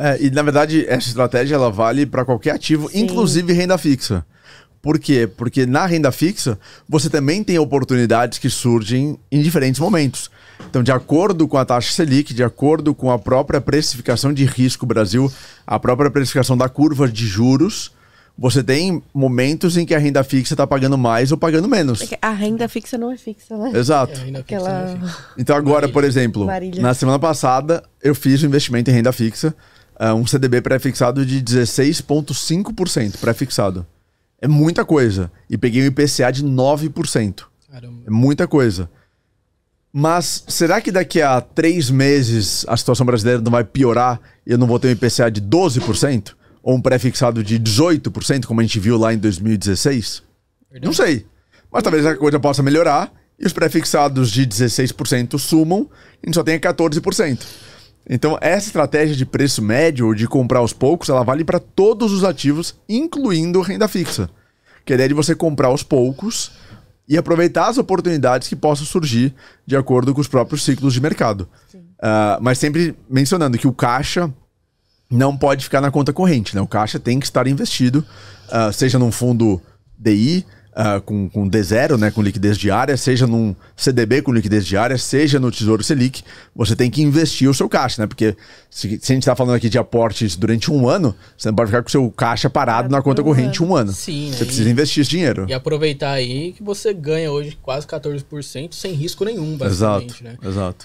É, e na verdade, essa estratégia ela vale para qualquer ativo, Sim. inclusive renda fixa. Por quê? Porque na renda fixa, você também tem oportunidades que surgem em diferentes momentos. Então, de acordo com a taxa Selic, de acordo com a própria precificação de risco Brasil, a própria precificação da curva de juros, você tem momentos em que a renda fixa está pagando mais ou pagando menos. É a renda fixa não é fixa, né? Exato. É, Aquela... é fixa. Então, agora, Marília. por exemplo, Marília. na semana passada, eu fiz um investimento em renda fixa ah, um CDB pré-fixado de 16,5% pré-fixado. É muita coisa. E peguei um IPCA de 9%. Caramba. É muita coisa. Mas será que daqui a três meses a situação brasileira não vai piorar e eu não vou ter um IPCA de 12%? Ou um pré-fixado de 18%, como a gente viu lá em 2016? Não sei. Mas talvez a coisa possa melhorar e os pré-fixados de 16% sumam e a gente só tenha 14%. Então, essa estratégia de preço médio ou de comprar aos poucos, ela vale para todos os ativos, incluindo renda fixa. Que é a ideia é de você comprar aos poucos e aproveitar as oportunidades que possam surgir de acordo com os próprios ciclos de mercado. Uh, mas sempre mencionando que o caixa não pode ficar na conta corrente, né? O caixa tem que estar investido, uh, seja num fundo DI, uh, com, com D0, né, com liquidez diária, seja num CDB com liquidez diária, seja no Tesouro Selic, você tem que investir o seu caixa, né? Porque se, se a gente está falando aqui de aportes durante um ano, você não pode ficar com o seu caixa parado é, na conta corrente um ano. Sim, você né? precisa investir esse dinheiro. E aproveitar aí que você ganha hoje quase 14% sem risco nenhum, basicamente. Exato, né? exato.